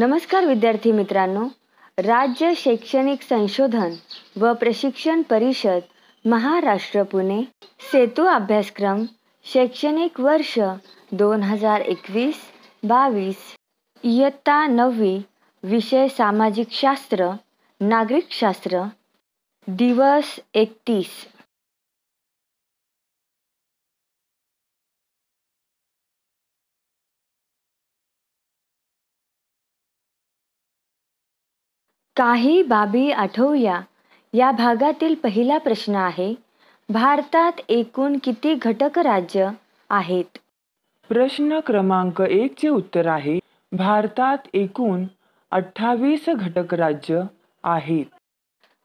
नमस्कार विद्यार्थी मित्रांनो राज्य शैक्षणिक संशोधन व प्रशिक्षण परिषद महाराष्ट्र पुणे सेतू अभ्यासक्रम शैक्षणिक वर्ष दोन हजार एकवीस बावीस इयत्ता नववी विषय सामाजिक शास्त्र नागरिक शास्त्र दिवस एकतीस काही बाबी आठवूया या भागातील पहिला प्रश्न आहे भारतात एकूण किती घटक राज्य आहेत प्रश्न क्रमांक चे उत्तर आहे भारतात एकूण अठ्ठावीस घटक राज्य आहेत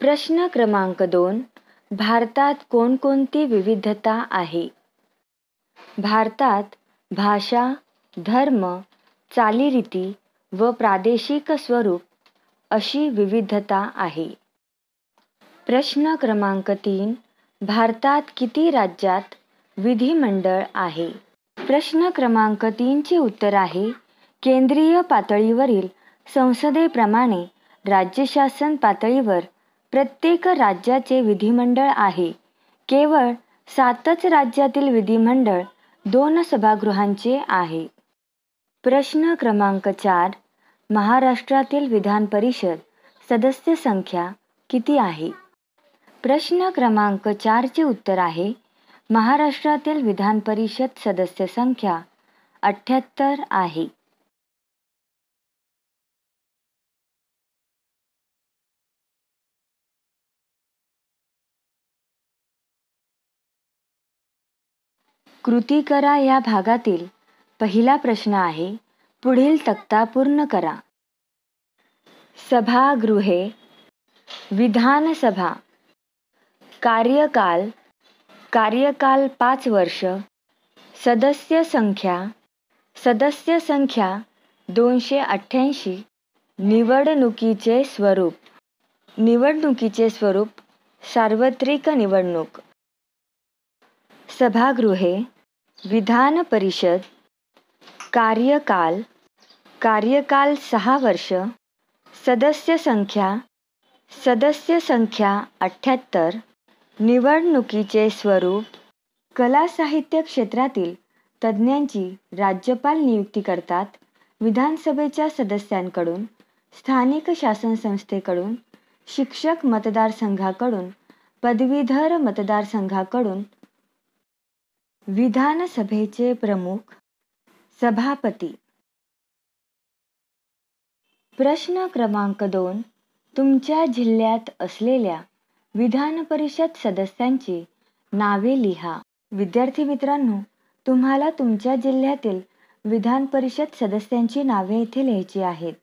प्रश्न क्रमांक दोन भारतात कोणकोणती विविधता आहे भारतात भाषा धर्म चालीरीती व प्रादेशिक स्वरूप अशी विविधता आहे प्रश्न क्रमांक तीन भारतात किती राज्यात विधिमंडळ आहे प्रश्न क्रमांक तीनचे उत्तर आहे केंद्रीय पातळीवरील संसदेप्रमाणे राज्यशासन पातळीवर प्रत्येक राज्याचे विधिमंडळ आहे केवळ सातच राज्यातील विधिमंडळ दोन सभागृहांचे आहे प्रश्न क्रमांक चार महाराष्ट्रातील विधान परिषद सदस्य संख्या किती आहे प्रश्न क्रमांक चारचे उत्तर आहे महाराष्ट्रातील विधान परिषद सदस्य संख्या अठ्ठ्याहत्तर आहे कृती करा या भागातील पहिला प्रश्न आहे पुढील तक्ता पूर्ण करा सभागृहे विधानसभा कार्यकाल कार्यकाल पाच वर्ष सदस्य संख्या सदस्य संख्या दोनशे अठ्ठ्याऐंशी निवडणुकीचे स्वरूप निवडणुकीचे स्वरूप सार्वत्रिक निवडणूक सभागृहे विधान परिषद कार्यकाल कार्यकाल सहा वर्ष सदस्य संख्या सदस्य संख्या अठ्ठ्याहत्तर निवडणुकीचे स्वरूप कला साहित्य क्षेत्रातील तज्ज्ञांची राज्यपाल नियुक्ती करतात विधानसभेच्या सदस्यांकडून स्थानिक शासन संस्थेकडून शिक्षक मतदारसंघाकडून पदवीधर मतदारसंघाकडून विधानसभेचे प्रमुख सभापती प्रश्न क्रमांक दोन तुमच्या जिल्ह्यात असलेल्या विधान परिषद सदस्यांची नावे लिहा विद्यार्थी मित्रांनो तुम्हाला तुमच्या जिल्ह्यातील विधान परिषद सदस्यांची नावे येथे लिहायची आहेत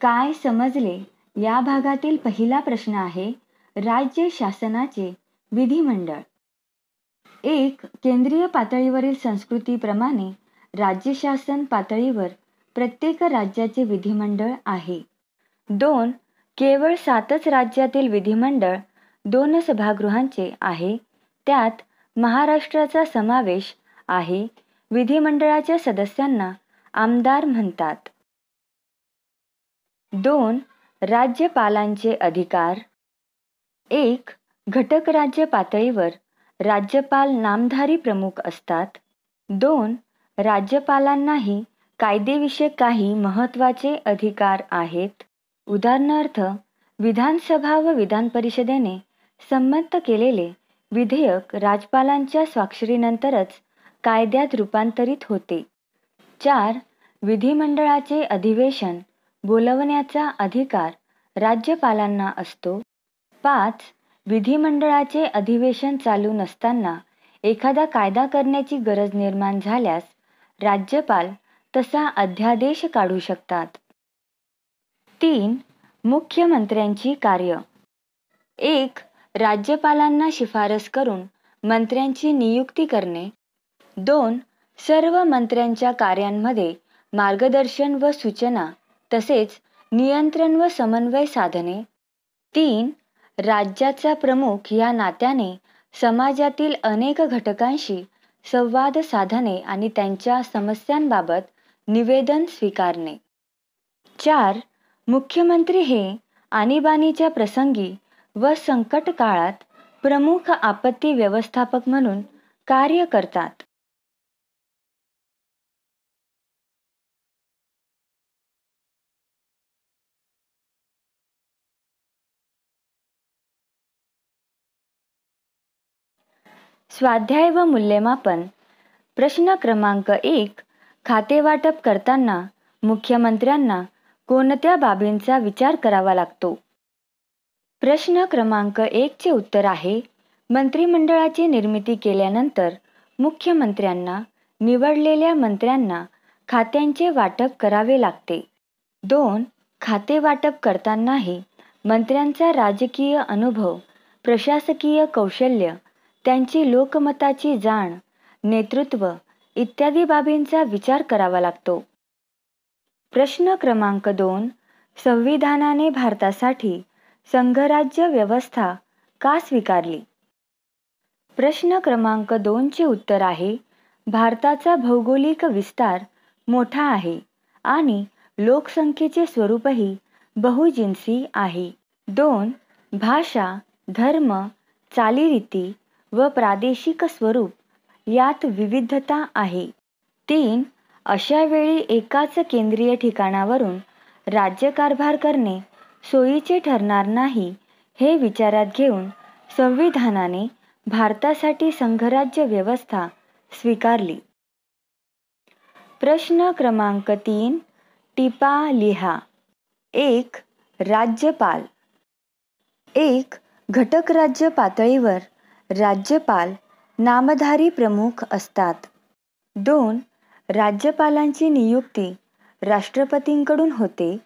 काय समजले या भागातील पहिला प्रश्न आहे राज्य शासनाचे विधिमंडळ एक केंद्रीय पातळीवरील संस्कृतीप्रमाणे राज्य शासन पातळीवर प्रत्येक राज्याचे विधिमंडळ आहे दोन केवळ सातच राज्यातील विधिमंडळ दोन सभागृहांचे आहे त्यात महाराष्ट्राचा समावेश आहे विधिमंडळाच्या सदस्यांना आमदार म्हणतात दोन राज्यपालांचे अधिकार एक घटक राज्य पातळीवर राज्यपाल नामधारी प्रमुख असतात दोन राज्यपालांनाही कायदेविषयक काही महत्त्वाचे अधिकार आहेत उदाहरणार्थ विधानसभा व विधान परिषदेने संमत केलेले विधेयक राज्यपालांच्या स्वाक्षरीनंतरच कायद्यात रूपांतरित होते चार विधिमंडळाचे अधिवेशन बोलवण्याचा अधिकार राज्यपालांना असतो पाच विधिमंडळाचे अधिवेशन चालू नसताना एखादा कायदा करण्याची गरज निर्माण झाल्यास राज्यपाल तसा अध्यादेश काढू शकतात तीन मुख्यमंत्र्यांची कार्य एक राज्यपालांना शिफारस करून मंत्र्यांची नियुक्ती करणे दोन सर्व मंत्र्यांच्या कार्यांमध्ये मार्गदर्शन व सूचना तसेच नियंत्रण व समन्वय साधने तीन राज्याचा प्रमुख या नात्याने समाजातील अनेक घटकांशी संवाद साधने आणि त्यांच्या समस्यांबाबत निवेदन स्वीकारणे चार मुख्यमंत्री हे आणीबाणीच्या प्रसंगी व संकट काळात प्रमुख आपत्ती व्यवस्थापक म्हणून कार्य करतात स्वाध्याय व मूल्यमापन प्रश्न क्रमांक एक खातेवाटप करताना मुख्यमंत्र्यांना कोणत्या बाबींचा विचार करावा लागतो प्रश्न क्रमांक एकचे उत्तर आहे मंत्रिमंडळाची निर्मिती केल्यानंतर मुख्यमंत्र्यांना निवडलेल्या मंत्र्यांना खात्यांचे वाटप करावे लागते दोन खाते वाटप करतानाही मंत्र्यांचा राजकीय अनुभव प्रशासकीय कौशल्य त्यांची लोकमताची जाण नेतृत्व इत्यादी बाबींचा विचार करावा लागतो प्रश्न क्रमांक दोन संविधानाने भारतासाठी संघराज्य व्यवस्था का स्वीकारली प्रश्न क्रमांक दोनचे उत्तर आहे भारताचा भौगोलिक विस्तार मोठा आहे आणि लोकसंख्येचे स्वरूपही बहुजिन्सी आहे दोन भाषा धर्म चालीरीती व प्रादेशिक स्वरूप यात विविधता आहे तीन अशा वेळी एकाच केंद्रीय ठिकाणावरून राज्यकारभार करणे सोयीचे ठरणार नाही हे विचारात घेऊन संविधानाने भारतासाठी संघराज्य व्यवस्था स्वीकारली प्रश्न क्रमांक तीन टिपा लिहा एक राज्यपाल एक घटक राज्य पातळीवर राज्यपाल नामधारी प्रमुख असतात दोन राज्यपालांची नियुक्ती राष्ट्रपतींकडून होते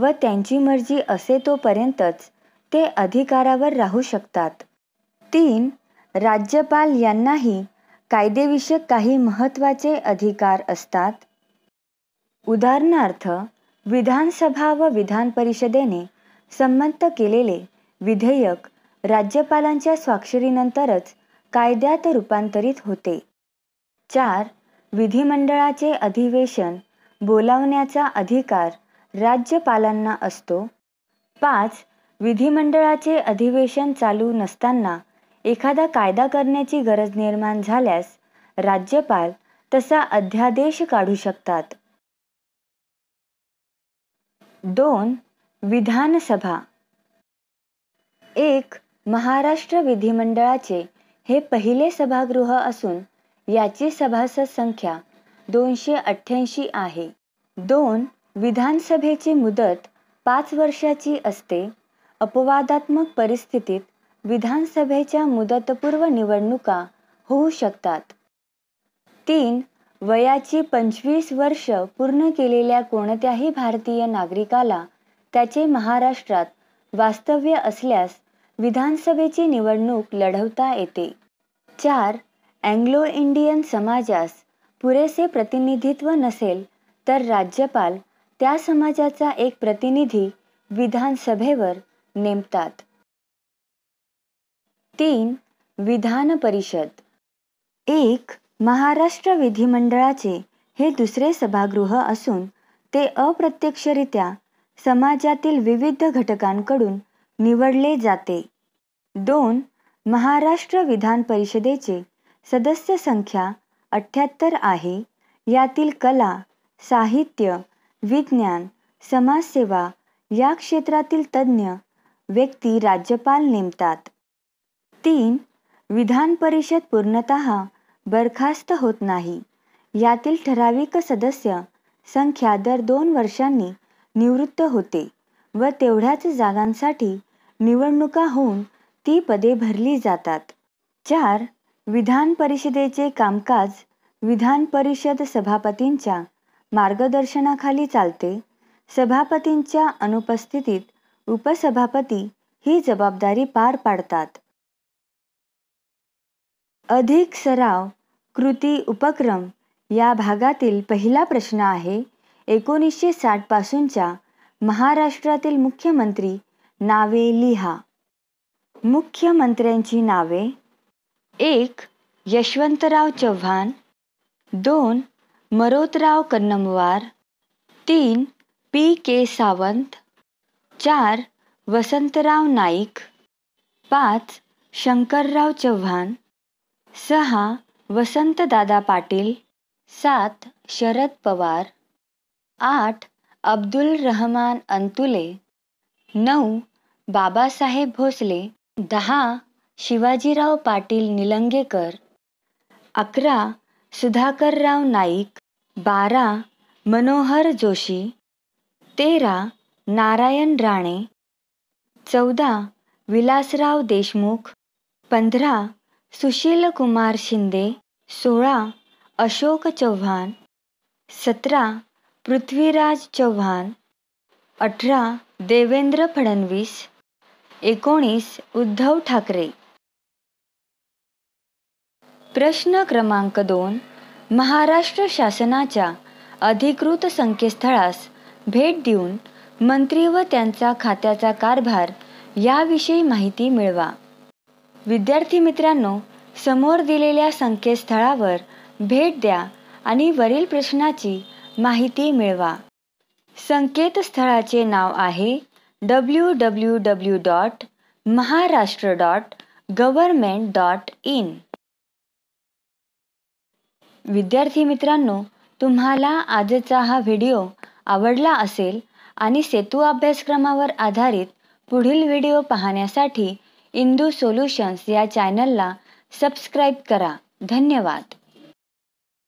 व त्यांची मर्जी असे तोपर्यंतच ते अधिकारावर राहू शकतात तीन राज्यपाल यांनाही कायदेविषयक काही महत्त्वाचे अधिकार असतात उदाहरणार्थ विधानसभा व विधान परिषदेने संमत केलेले विधेयक राज्यपालांच्या स्वाक्षरीनंतरच कायद्यात रूपांतरित होते चार विधिमंडळाचे अधिवेशन बोलावण्याचा अधिकार राज्यपालांना असतो पाच विधिमंडळाचे अधिवेशन चालू नसताना एखादा कायदा करण्याची गरज निर्माण झाल्यास राज्यपाल तसा अध्यादेश काढू शकतात दोन विधानसभा एक महाराष्ट्र विधिमंडळाचे हे पहिले सभागृह असून याची सभासद संख्या दोनशे अठ्ठ्याऐंशी आहे दोन विधानसभेची मुदत पाच वर्षाची असते अपवादात्मक परिस्थितीत विधानसभेच्या मुदतपूर्व निवडणुका होऊ शकतात तीन वयाची पंचवीस वर्ष पूर्ण केलेल्या कोणत्याही भारतीय नागरिकाला त्याचे महाराष्ट्रात वास्तव्य असल्यास विधानसभेची निवडणूक लढवता येते चार अँग्लो इंडियन समाजास पुरेसे प्रतिनिधित्व नसेल तर राज्यपाल त्या समाजाचा एक प्रतिनिधी विधानसभेवर नेमतात तीन विधान परिषद एक महाराष्ट्र विधिमंडळाचे हे दुसरे सभागृह असून ते अप्रत्यक्षरित्या समाजातील विविध घटकांकडून निवडले जाते दोन महाराष्ट्र विधान परिषदेचे सदस्य संख्या अठ्ठ्याहत्तर आहे यातील कला साहित्य विज्ञान समाजसेवा या क्षेत्रातील तज्ज्ञ व्यक्ती राज्यपाल नेमतात तीन विधान परिषद पूर्णत बरखास्त होत नाही यातील ठराविक सदस्य संख्या दर दोन वर्षांनी निवृत्त होते व तेवढ्याच जागांसाठी निवडणुका होऊन ती पदे भरली जातात चार विधान परिषदेचे कामकाज विधान परिषद सभापतींच्या मार्गदर्शनाखाली चालते सभापतींच्या अनुपस्थितीत उपसभापती ही जबाबदारी पार पाडतात अधिक सराव कृती उपक्रम या भागातील पहिला प्रश्न आहे एकोणीसशे साठपासूनच्या महाराष्ट्रातील मुख्यमंत्री नावे लिहा मुख्यमंत्र्यांची नावे एक यशवंतराव चव्हाण दोन मरोतराव कन्नमवार तीन पी के सावंत चार वसंतराव नाईक पाच शंकरराव चव्हाण सहा वसंतदादा पाटील सात शरद पवार आठ अब्दुल रहमान अंतुले नऊ बाबासाहेब भोसले दहा शिवाजीराव पाटील निलंगेकर अकरा सुधाकरराव नाईक बारा मनोहर जोशी तेरा नारायण राणे चौदा विलासराव देशमुख पंधरा कुमार शिंदे सोळा अशोक चव्हाण सतरा पृथ्वीराज चव्हाण अठरा देवेंद्र फडणवीस एकोणीस उद्धव ठाकरे प्रश्न क्रमांक दोन महाराष्ट्र शासनाच्या अधिकृत संकेतस्थळास भेट देऊन मंत्री व त्यांचा खात्याचा कारभार याविषयी माहिती मिळवा विद्यार्थी मित्रांनो समोर दिलेल्या संकेतस्थळावर भेट द्या आणि वरील प्रश्नाची माहिती मिळवा संकेतस्थळाचे नाव आहे W W W dot Maharashtra dot government dot in विद्यार्थी मित्रांनो तुम्हाला आजचा हा व्हिडिओ आवडला असेल आणि सेतू अभ्यासक्रमावर आधारित पुढील व्हिडिओ पाहण्यासाठी इंदू सोल्युशन्स या चॅनलला सबस्क्राईब करा धन्यवाद